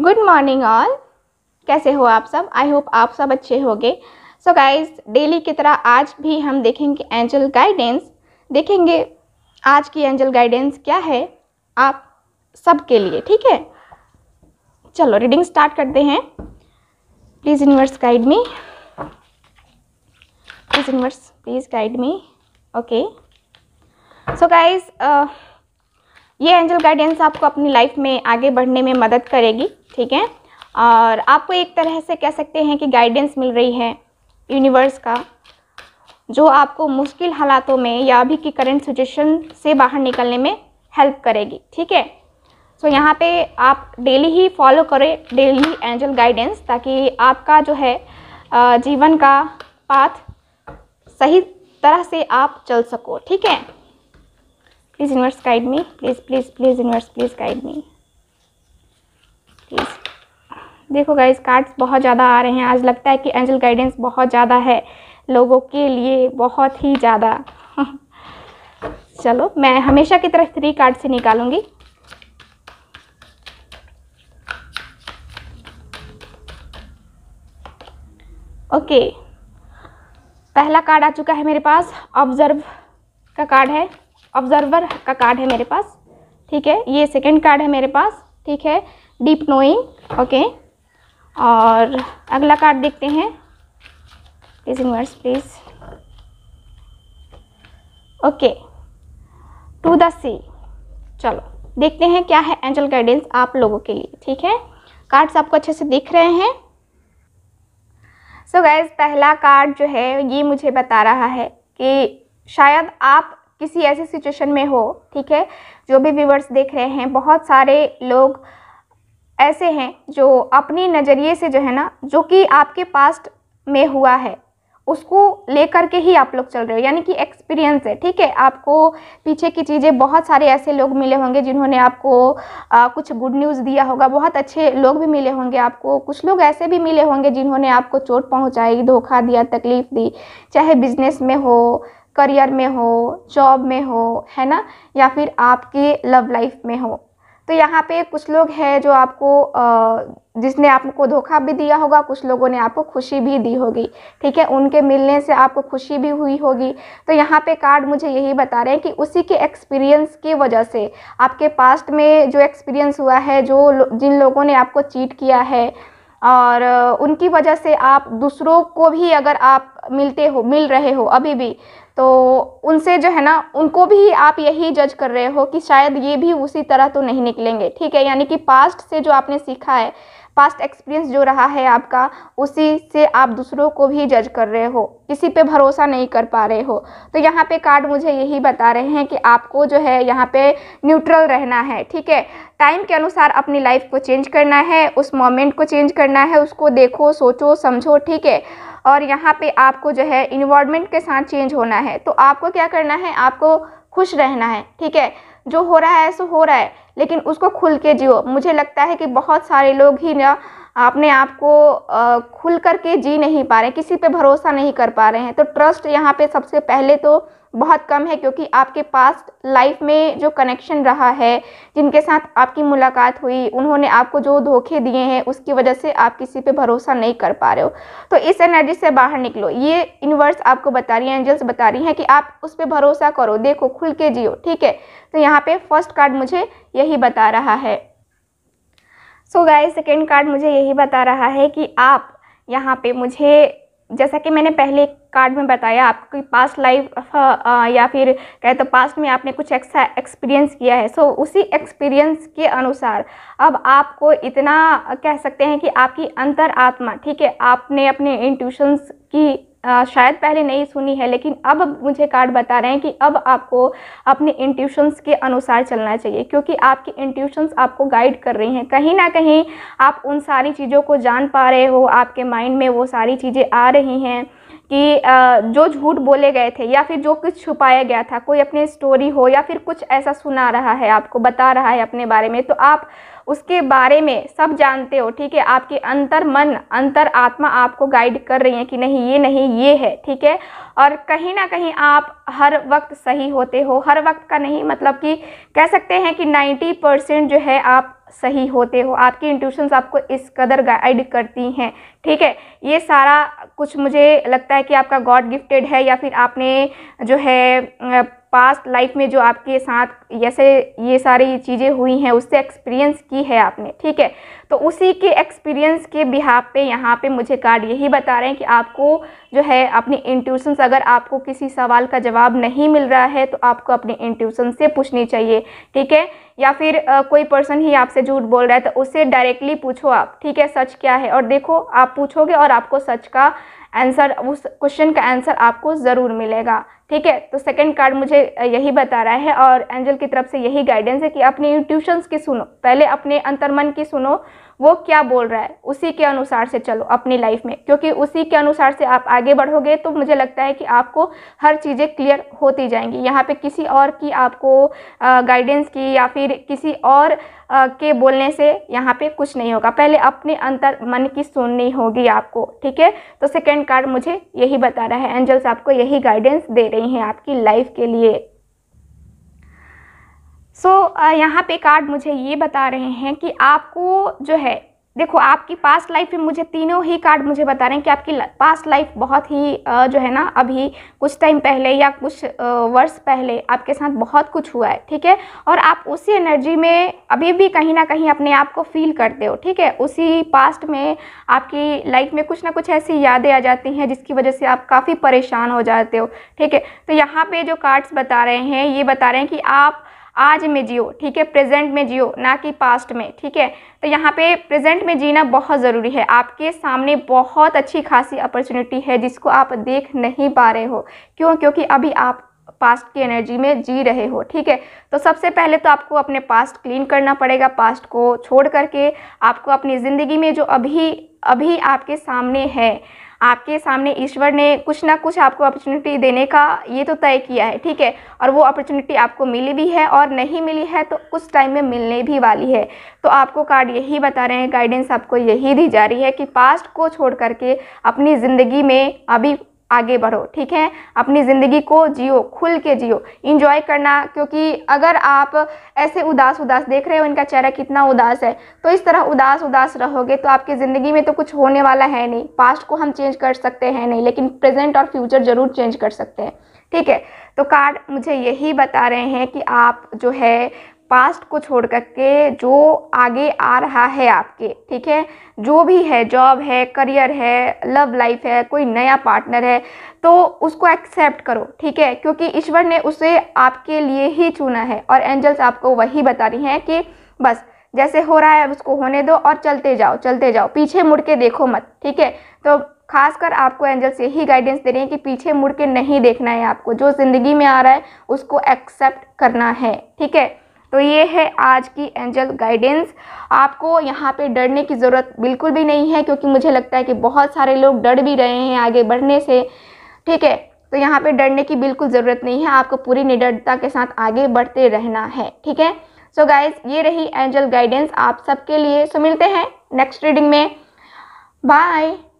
good morning all कैसे हो आप सब आई होप आप सब अच्छे होंगे सो गाइज डेली की तरह आज भी हम देखेंगे एंजल गाइडेंस देखेंगे आज की एंजल गाइडेंस क्या है आप सबके लिए ठीक है चलो रीडिंग स्टार्ट करते हैं please universe guide me please universe please guide me okay so guys ये एंजल गाइडेंस आपको अपनी लाइफ में आगे बढ़ने में मदद करेगी ठीक है और आपको एक तरह से कह सकते हैं कि गाइडेंस मिल रही है यूनिवर्स का जो आपको मुश्किल हालातों में या अभी की करंट सिचुएशन से बाहर निकलने में हेल्प करेगी ठीक है सो यहाँ पे आप डेली ही फॉलो करें डेली एंजल गाइडेंस ताकि आपका जो है जीवन का पाथ सही तरह से आप चल सको ठीक है please universe guide me please please please inverse please guide me please देखो गाइज कार्ड्स बहुत ज़्यादा आ रहे हैं आज लगता है कि एंजल गाइडेंस बहुत ज़्यादा है लोगों के लिए बहुत ही ज़्यादा चलो मैं हमेशा की तरह थ्री कार्ड से निकालूंगी ओके पहला कार्ड आ चुका है मेरे पास ऑब्जर्व का कार्ड है ऑब्जर्वर का कार्ड है मेरे पास ठीक है ये सेकेंड कार्ड है मेरे पास ठीक है डीप नोइंग ओके और अगला कार्ड देखते हैं please inverse please okay to the sea चलो देखते हैं क्या है एंजल गाइडेंस आप लोगों के लिए ठीक है कार्ड्स आपको अच्छे से दिख रहे हैं सो so गैस पहला कार्ड जो है ये मुझे बता रहा है कि शायद आप किसी ऐसी सिचुएशन में हो ठीक है जो भी व्यूवर्स देख रहे हैं बहुत सारे लोग ऐसे हैं जो अपने नज़रिए से जो है ना जो कि आपके पास्ट में हुआ है उसको लेकर के ही आप लोग चल रहे हो यानी कि एक्सपीरियंस है ठीक है आपको पीछे की चीज़ें बहुत सारे ऐसे लोग मिले होंगे जिन्होंने आपको आ, कुछ गुड न्यूज़ दिया होगा बहुत अच्छे लोग भी मिले होंगे आपको कुछ लोग ऐसे भी मिले होंगे जिन्होंने आपको चोट पहुंचाई धोखा दिया तकलीफ़ दी चाहे बिजनेस में हो करियर में हो जॉब में हो है ना या फिर आपके लव लाइफ में हो तो यहाँ पे कुछ लोग हैं जो आपको जिसने आपको धोखा भी दिया होगा कुछ लोगों ने आपको खुशी भी दी होगी ठीक है उनके मिलने से आपको खुशी भी हुई होगी तो यहाँ पे कार्ड मुझे यही बता रहे हैं कि उसी के एक्सपीरियंस की वजह से आपके पास्ट में जो एक्सपीरियंस हुआ है जो जिन लोगों ने आपको चीट किया है और उनकी वजह से आप दूसरों को भी अगर आप मिलते हो मिल रहे हो अभी भी तो उनसे जो है ना उनको भी आप यही जज कर रहे हो कि शायद ये भी उसी तरह तो नहीं निकलेंगे ठीक है यानी कि पास्ट से जो आपने सीखा है पास्ट एक्सपीरियंस जो रहा है आपका उसी से आप दूसरों को भी जज कर रहे हो किसी पे भरोसा नहीं कर पा रहे हो तो यहाँ पे कार्ड मुझे यही बता रहे हैं कि आपको जो है यहाँ पे न्यूट्रल रहना है ठीक है टाइम के अनुसार अपनी लाइफ को चेंज करना है उस मोमेंट को चेंज करना है उसको देखो सोचो समझो ठीक है और यहाँ पे आपको जो है इन्वॉर्मेंट के साथ चेंज होना है तो आपको क्या करना है आपको खुश रहना है ठीक है जो हो रहा है सो हो रहा है लेकिन उसको खुल के जियो मुझे लगता है कि बहुत सारे लोग ही ना अपने आप को खुल करके जी नहीं पा रहे किसी पे भरोसा नहीं कर पा रहे हैं तो ट्रस्ट यहाँ पे सबसे पहले तो बहुत कम है क्योंकि आपके पास्ट लाइफ में जो कनेक्शन रहा है जिनके साथ आपकी मुलाकात हुई उन्होंने आपको जो धोखे दिए हैं उसकी वजह से आप किसी पे भरोसा नहीं कर पा रहे हो तो इस एनर्जी से बाहर निकलो ये यूनिवर्स आपको बता रही है एंजल्स बता रही हैं कि आप उस पर भरोसा करो देखो खुल के जियो ठीक है तो यहाँ पर फर्स्ट कार्ड मुझे यही बता रहा है सो गाय सेकेंड कार्ड मुझे यही बता रहा है कि आप यहाँ पे मुझे जैसा कि मैंने पहले कार्ड में बताया आपकी पास्ट लाइफ या फिर कहे तो पास्ट में आपने कुछ ऐसा एक्सपीरियंस किया है सो so, उसी एक्सपीरियंस के अनुसार अब आपको इतना कह सकते हैं कि आपकी अंतर आत्मा ठीक है आपने अपने इंट्यूशंस की शायद पहले नहीं सुनी है लेकिन अब मुझे कार्ड बता रहे हैं कि अब आपको अपने इंट्यूशंस के अनुसार चलना चाहिए क्योंकि आपकी इंट्यूशंस आपको गाइड कर रही हैं कहीं ना कहीं आप उन सारी चीज़ों को जान पा रहे हो आपके माइंड में वो सारी चीज़ें आ रही हैं कि जो झूठ बोले गए थे या फिर जो कुछ छुपाया गया था कोई अपने स्टोरी हो या फिर कुछ ऐसा सुना रहा है आपको बता रहा है अपने बारे में तो आप उसके बारे में सब जानते हो ठीक है आपके अंतर मन अंतर आत्मा आपको गाइड कर रही है कि नहीं ये नहीं ये है ठीक है और कहीं ना कहीं आप हर वक्त सही होते हो हर वक्त का नहीं मतलब कि कह सकते हैं कि 90 परसेंट जो है आप सही होते हो आपकी इंट्यूशंस आपको इस कदर गाइड करती हैं ठीक है ये सारा कुछ मुझे लगता है कि आपका गॉड गिफ्टेड है या फिर आपने जो है पास्ट लाइफ में जो आपके साथ जैसे ये सारी चीज़ें हुई हैं उससे एक्सपीरियंस की है आपने ठीक है तो उसी के एक्सपीरियंस के बिहाब पे यहाँ पे मुझे कार्ड यही बता रहे हैं कि आपको जो है अपने इंट्यूशंस अगर आपको किसी सवाल का जवाब नहीं मिल रहा है तो आपको अपने इंट्यूशन से पूछनी चाहिए ठीक है या फिर आ, कोई पर्सन ही आपसे झूठ बोल रहा है तो उससे डायरेक्टली पूछो आप ठीक है सच क्या है और देखो आप आप पूछोगे और आपको सच का आंसर उस क्वेश्चन का आंसर आपको ज़रूर मिलेगा ठीक है तो सेकंड कार्ड मुझे यही बता रहा है और एंजल की तरफ से यही गाइडेंस है कि अपनी ट्यूशन्स की सुनो पहले अपने अंतर्मन की सुनो वो क्या बोल रहा है उसी के अनुसार से चलो अपनी लाइफ में क्योंकि उसी के अनुसार से आप आगे बढ़ोगे तो मुझे लगता है कि आपको हर चीज़ें क्लियर होती जाएंगी यहाँ पे किसी और की आपको गाइडेंस की या फिर किसी और आ, के बोलने से यहाँ पे कुछ नहीं होगा पहले अपने अंतर मन की सुननी होगी आपको ठीक है तो सेकेंड कार्ड मुझे यही बता रहा है एंजल्स आपको यही गाइडेंस दे रही हैं आपकी लाइफ के लिए सो so, uh, यहाँ पे कार्ड मुझे ये बता रहे हैं कि आपको जो है देखो आपकी पास्ट लाइफ में मुझे तीनों ही कार्ड मुझे बता रहे हैं कि आपकी पास्ट लाइफ बहुत ही uh, जो है ना अभी कुछ टाइम पहले या कुछ uh, वर्ष पहले आपके साथ बहुत कुछ हुआ है ठीक है और आप उसी एनर्जी में अभी भी कहीं ना कहीं अपने आप को फील करते हो ठीक है उसी पास्ट में आपकी लाइफ में कुछ ना कुछ ऐसी यादें आ जाती हैं जिसकी वजह से आप काफ़ी परेशान हो जाते हो ठीक है तो यहाँ पर जो कार्ड्स बता रहे हैं ये बता रहे हैं कि आप आज में जियो ठीक है प्रेजेंट में जियो ना कि पास्ट में ठीक है तो यहाँ पे प्रेजेंट में जीना बहुत ज़रूरी है आपके सामने बहुत अच्छी खासी अपॉर्चुनिटी है जिसको आप देख नहीं पा रहे हो क्यों क्योंकि अभी आप पास्ट की एनर्जी में जी रहे हो ठीक है तो सबसे पहले तो आपको अपने पास्ट क्लीन करना पड़ेगा पास्ट को छोड़ करके आपको अपनी ज़िंदगी में जो अभी अभी आपके सामने है आपके सामने ईश्वर ने कुछ ना कुछ आपको अपॉर्चुनिटी देने का ये तो तय किया है ठीक है और वो अपॉर्चुनिटी आपको मिली भी है और नहीं मिली है तो कुछ टाइम में मिलने भी वाली है तो आपको कार्ड यही बता रहे हैं गाइडेंस आपको यही दी जा रही है कि पास्ट को छोड़ करके अपनी ज़िंदगी में अभी आगे बढ़ो ठीक है अपनी ज़िंदगी को जियो खुल के जियो इन्जॉय करना क्योंकि अगर आप ऐसे उदास उदास देख रहे हो इनका चेहरा कितना उदास है तो इस तरह उदास उदास रहोगे तो आपकी ज़िंदगी में तो कुछ होने वाला है नहीं पास्ट को हम चेंज कर सकते हैं नहीं लेकिन प्रेजेंट और फ्यूचर ज़रूर चेंज कर सकते हैं ठीक है तो कार्ड मुझे यही बता रहे हैं कि आप जो है पास्ट को छोड़ कर के जो आगे आ रहा है आपके ठीक है जो भी है जॉब है करियर है लव लाइफ है कोई नया पार्टनर है तो उसको एक्सेप्ट करो ठीक है क्योंकि ईश्वर ने उसे आपके लिए ही चुना है और एंजल्स आपको वही बता रही हैं कि बस जैसे हो रहा है उसको होने दो और चलते जाओ चलते जाओ पीछे मुड़ के देखो मत ठीक है तो खासकर आपको एंजल्स यही गाइडेंस दे रही हैं कि पीछे मुड़ के नहीं देखना है आपको जो ज़िंदगी में आ रहा है उसको एक्सेप्ट करना है ठीक है तो ये है आज की एंजल गाइडेंस आपको यहाँ पे डरने की ज़रूरत बिल्कुल भी नहीं है क्योंकि मुझे लगता है कि बहुत सारे लोग डर भी रहे हैं आगे बढ़ने से ठीक है तो यहाँ पे डरने की बिल्कुल ज़रूरत नहीं है आपको पूरी निडरता के साथ आगे बढ़ते रहना है ठीक है सो गाइज ये रही एंजल गाइडेंस आप सबके लिए सो मिलते हैं नेक्स्ट रीडिंग में बाय